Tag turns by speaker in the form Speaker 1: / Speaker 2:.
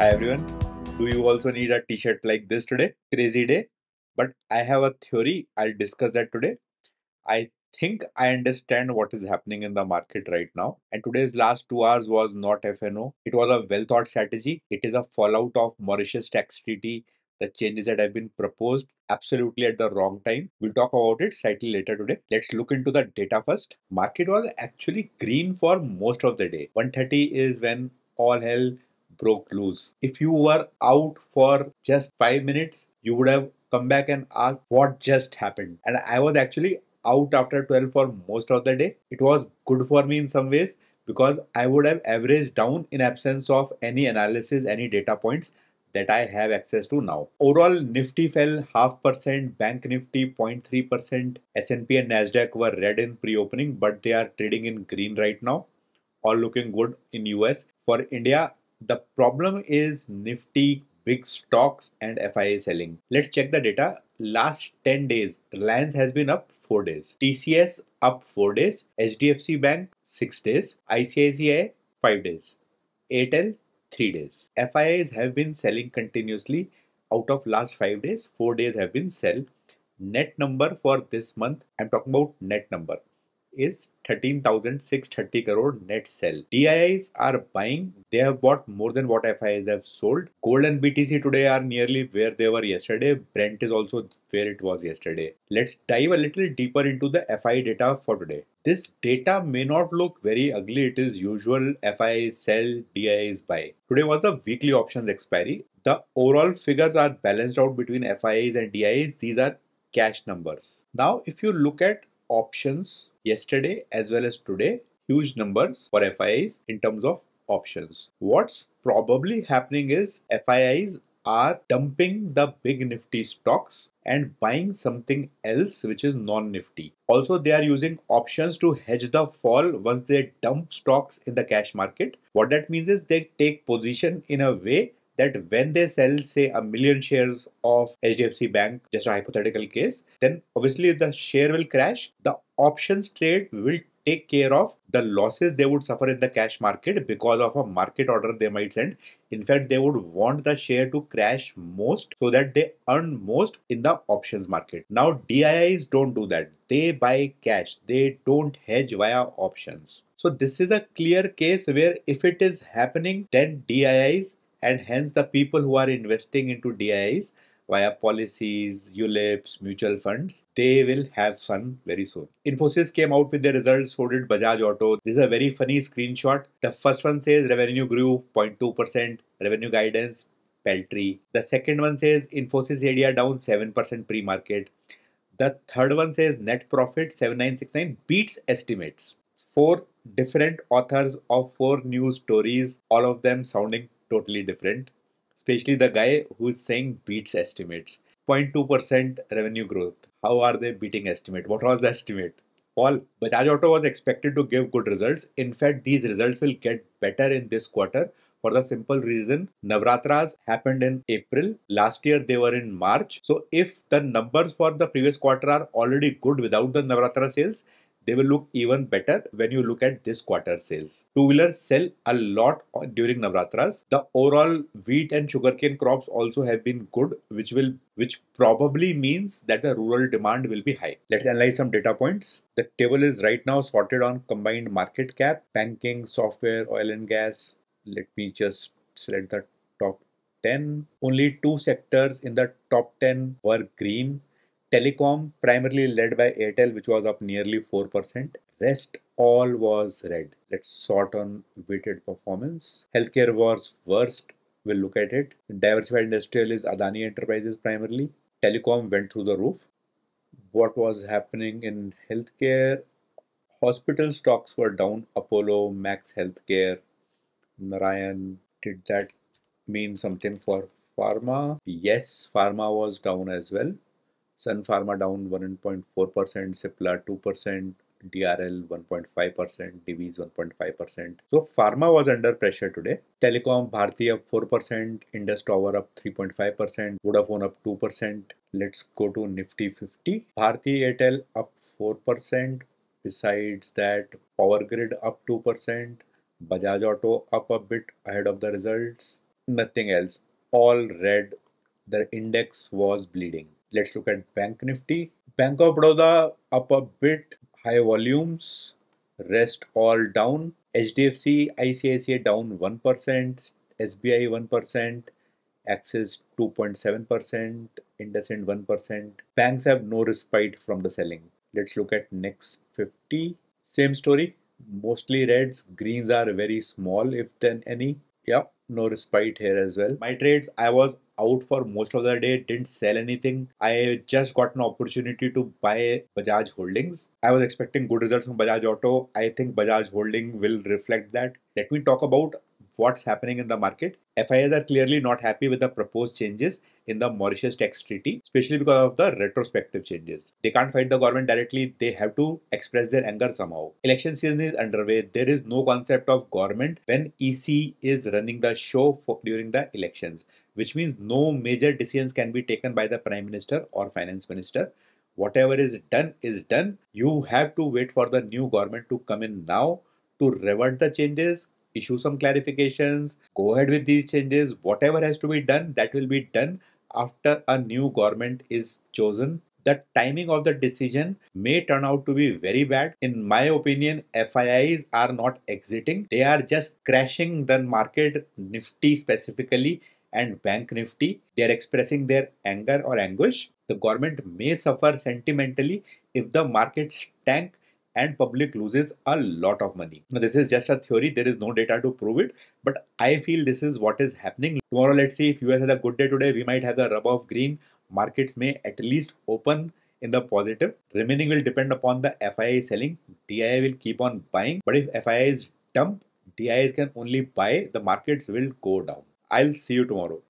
Speaker 1: Hi everyone. Do you also need a t-shirt like this today? Crazy day. But I have a theory. I'll discuss that today. I think I understand what is happening in the market right now. And today's last two hours was not FNO. It was a well thought strategy. It is a fallout of Mauritius tax treaty, the changes that have been proposed absolutely at the wrong time. We'll talk about it slightly later today. Let's look into the data first. Market was actually green for most of the day. 130 is when all hell broke loose. If you were out for just five minutes, you would have come back and asked what just happened. And I was actually out after 12 for most of the day. It was good for me in some ways because I would have averaged down in absence of any analysis, any data points that I have access to now. Overall, Nifty fell half percent, Bank Nifty 0.3 percent, S&P and Nasdaq were red in pre-opening, but they are trading in green right now. All looking good in US. For India, the problem is Nifty, big stocks and FIA selling. Let's check the data. Last 10 days, Reliance has been up 4 days. TCS up 4 days. HDFC Bank 6 days. ICICI 5 days. Airtel 3 days. FIAs have been selling continuously out of last 5 days. 4 days have been sell. Net number for this month, I'm talking about net number is 13,630 crore net sell. DIIs are buying. They have bought more than what FIIs have sold. Gold and BTC today are nearly where they were yesterday. Brent is also where it was yesterday. Let's dive a little deeper into the FI data for today. This data may not look very ugly. It is usual FI sell, DIIs buy. Today was the weekly options expiry. The overall figures are balanced out between FIIs and DIIs. These are cash numbers. Now, if you look at options yesterday as well as today. Huge numbers for FIIs in terms of options. What's probably happening is FIIs are dumping the big nifty stocks and buying something else which is non nifty. Also, they are using options to hedge the fall once they dump stocks in the cash market. What that means is they take position in a way that when they sell, say, a million shares of HDFC Bank, just a hypothetical case, then obviously the share will crash. The options trade will take care of the losses they would suffer in the cash market because of a market order they might send. In fact, they would want the share to crash most so that they earn most in the options market. Now, DIIs don't do that. They buy cash. They don't hedge via options. So this is a clear case where if it is happening, then DIIs and hence the people who are investing into DIs via policies, ULIPs, mutual funds, they will have fun very soon. Infosys came out with their results, so did Bajaj Auto. This is a very funny screenshot. The first one says revenue grew 0.2%, revenue guidance, peltry. The second one says Infosys area down 7% pre-market. The third one says net profit 7969 beats estimates. Four different authors of four news stories, all of them sounding totally different, especially the guy who's saying beats estimates. 0.2% revenue growth. How are they beating estimate? What was the estimate? Paul? Bajaj Auto was expected to give good results. In fact, these results will get better in this quarter for the simple reason Navratras happened in April. Last year they were in March. So if the numbers for the previous quarter are already good without the Navratra sales, they will look even better when you look at this quarter sales. Two-wheelers sell a lot during Navratras. The overall wheat and sugarcane crops also have been good, which will which probably means that the rural demand will be high. Let's analyze some data points. The table is right now sorted on combined market cap, banking, software, oil and gas. Let me just select the top 10. Only two sectors in the top 10 were green Telecom primarily led by Airtel, which was up nearly 4%. Rest all was red. Let's sort on weighted performance. Healthcare was worst. We'll look at it. Diversified industrial is Adani Enterprises primarily. Telecom went through the roof. What was happening in healthcare? Hospital stocks were down. Apollo, Max Healthcare, Narayan. Did that mean something for pharma? Yes, pharma was down as well. Sun Pharma down 1.4 percent Cipla two percent DRL 1.5 percent Divis 1.5 percent so pharma was under pressure today telecom Bharti up 4 percent Indus tower up 3.5 percent Vodafone up 2 percent let's go to Nifty 50 Bharti Airtel up four percent besides that Power Grid up 2 percent Bajaj Auto up a ahead of the results nothing else all red the index was bleeding Let's look at Bank Nifty. Bank of broda up a bit, high volumes, rest all down. HDFC, ICICI down 1%, SBI 1%, Axis 2.7%, indecent 1%. Banks have no respite from the selling. Let's look at next 50. Same story, mostly reds, greens are very small if then any. Yeah, no respite here as well. My trades, I was out for most of the day, didn't sell anything. I just got an opportunity to buy Bajaj Holdings. I was expecting good results from Bajaj Auto. I think Bajaj Holding will reflect that. Let me talk about what's happening in the market. FIs are clearly not happy with the proposed changes in the Mauritius tax treaty, especially because of the retrospective changes. They can't fight the government directly, they have to express their anger somehow. Election season is underway. There is no concept of government when EC is running the show for, during the elections, which means no major decisions can be taken by the Prime Minister or Finance Minister. Whatever is done is done. You have to wait for the new government to come in now to revert the changes, issue some clarifications, go ahead with these changes. Whatever has to be done, that will be done after a new government is chosen. The timing of the decision may turn out to be very bad. In my opinion, FIIs are not exiting. They are just crashing the market, Nifty specifically, and Bank Nifty. They are expressing their anger or anguish. The government may suffer sentimentally if the markets tank and public loses a lot of money. Now, this is just a theory. There is no data to prove it, but I feel this is what is happening. Tomorrow, let's see if US has a good day today, we might have the rub of green. Markets may at least open in the positive. Remaining will depend upon the FII selling. DII will keep on buying. But if FII is dump, DIIs can only buy, the markets will go down. I'll see you tomorrow.